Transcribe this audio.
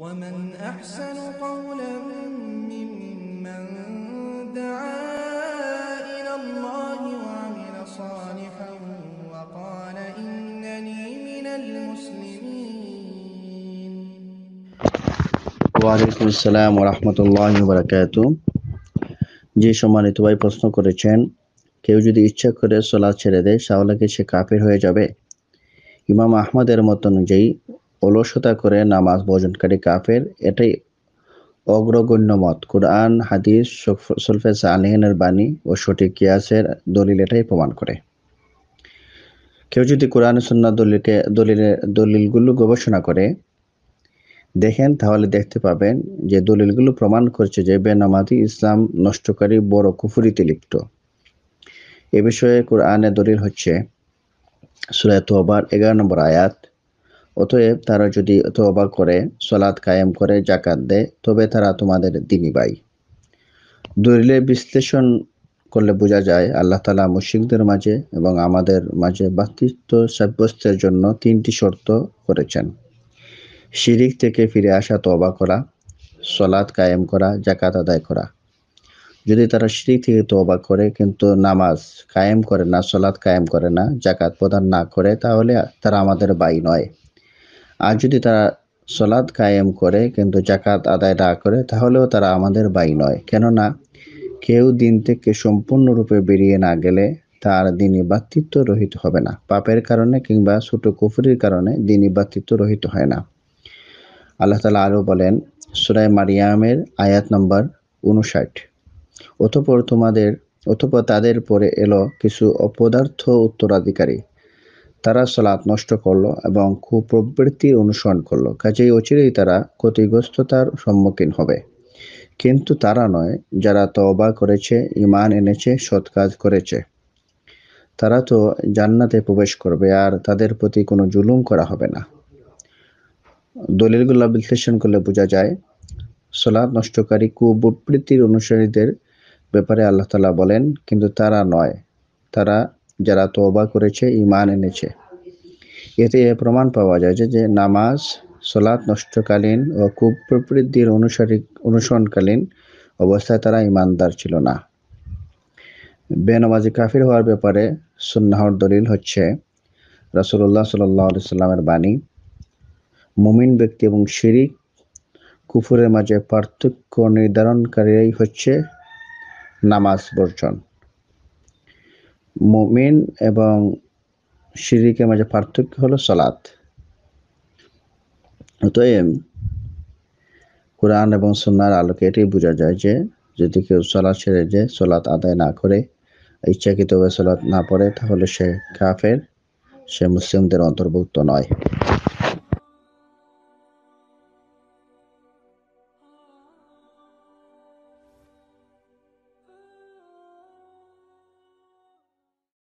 ومن أحسن قولا ممن دعا إلى الله وعمل صالحا وقال إنني من المسلمين যে সম্মানিত ভাই প্রশ্ন করেছেন কেউ যদি ইচ্ছা করে সোলা ছেড়ে দেয় তাহলে কি সে কাপের হয়ে যাবে ইমাম আহমদের মত অনুযায়ী অলসতা করে নামাজ বর্জনকারী কাফের এটাই অগ্রগণ্য মত কোরআন হাদিস সলফে আলহিনের বাণী ও সঠিক কিয়াসের দলিল এটাই প্রমাণ করে কেউ যদি কোরআন সন্না দলিলকে দলিলের দলিলগুলো গবেষণা করে দেখেন তাহলে দেখতে পাবেন যে দলিলগুলো প্রমাণ করছে যে বেনামাতি ইসলাম নষ্টকারী বড় কুফুরিতে লিপ্ত এ বিষয়ে কোরআনে দলিল হচ্ছে সুরায় তোবার এগারো নম্বর আয়াত অতএব তারা যদি তবা করে সলাৎ কায়েম করে জাকাত দেয় তবে তারা তোমাদের দিনী ভাই দলিলের বিশ্লেষণ করলে বোঝা যায় আল্লাহ তালা মুশিকদের মাঝে এবং আমাদের মাঝে বাতৃত্ব সাব্যস্তের জন্য তিনটি শর্ত করেছেন শিরিক থেকে ফিরে আসা তবা করা সলাৎ কায়েম করা জাকাত আদায় করা যদি তারা শিরিক থেকে তবা করে কিন্তু নামাজ কায়েম করে না সলাৎ কায়েম করে না জাকাত প্রদান না করে তাহলে তারা আমাদের বাই নয় আর যদি তারা সলাদ কায়েম করে কিন্তু জাকাত আদায় না করে তাহলেও তারা আমাদের বাই নয় কেননা কেউ দিন থেকে সম্পূর্ণরূপে বেরিয়ে না গেলে তার দিনই বাতৃত্ব রহিত হবে না পাপের কারণে কিংবা ছোট কুফুরির কারণে দিনই বাতৃত্ব রহিত হয় না আল্লাহ তালা আরও বলেন সুরায় মারিয়ামের আয়াত নম্বর উনষাট অতপর তোমাদের অতপর তাদের পরে এলো কিছু অপদার্থ উত্তরাধিকারী তারা সলাপ নষ্ট করলো এবং খুব অনুসরণ করলো কাজেই অচিরেই তারা ক্ষতিগ্রস্ততার সম্মুখীন হবে কিন্তু তারা নয় যারা তবা করেছে ইমান এনেছে সৎ কাজ করেছে তারা তো জান্নাতে প্রবেশ করবে আর তাদের প্রতি কোনো জুলুম করা হবে না দলিলগুলো বিশ্লেষণ করলে বোঝা যায় সলাপ নষ্টকারী কুবৃত্তির অনুসারীদের ব্যাপারে আল্লাহ তালা বলেন কিন্তু তারা নয় তারা যারা তোবা করেছে ইমান এনেছে এতে প্রমাণ পাওয়া যায় যে নামাজ সলাৎ নষ্টকালীন ও কুপ্রবৃদ্ধির অনুসারী অনুসরণকালীন অবস্থায় তারা ইমানদার ছিল না বেনামাজি কাফির হওয়ার ব্যাপারে সুন্নাহর দলিল হচ্ছে রাসুল্লাহ সাল্লি সাল্লামের বাণী মুমিন ব্যক্তি এবং শিরিক কুফুরের মাঝে পার্থক্য নির্ধারণকারী হচ্ছে নামাজ বর্জন মমিন এবং শিরিকের মাঝে পার্থক্য হলো সলাত অতএব কোরআন এবং সন্ন্যার আলোকে এটি বোঝা যায় যে যদি কেউ সলাদ ছেড়ে যে সলাৎ আদায় না করে ইচ্ছাকৃতভাবে সলাৎ না পড়ে তাহলে সে কাফের সে মুসলিমদের অন্তর্ভুক্ত নয়